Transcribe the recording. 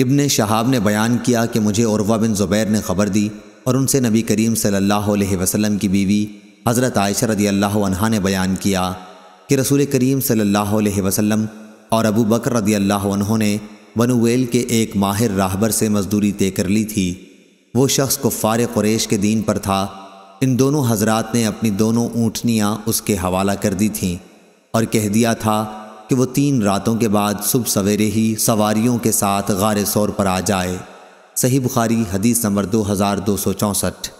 इब्ने शहाब ने बयान किया कि मुझे औरवा बिन ज़ुबैर ने ख़बर दी और उनसे नबी करीम सल्लल्लाहु अलैहि वसल्लम की बीवी हज़रत आयशा रदी अल्लाह अनहा ने बयान किया कि रसूल करीम सल्लल्लाहु अलैहि वसल्लम और अबू बकर रदी अल्लाह ने बनूवेल के एक माहिर राहबर से मजदूरी तय कर ली थी वो शख्स कुफ़ार कुरैश के दीन पर था इन दोनों हजरात ने अपनी दोनों ऊँटनियाँ उसके हवाला कर दी थीं और कह दिया था कि वो तीन रातों के बाद सुबह सवेरे ही सवारियों के साथ गार सौर पर आ जाए सही बुखारी हदीस नंबर दो हज़ार दो सौ चौंसठ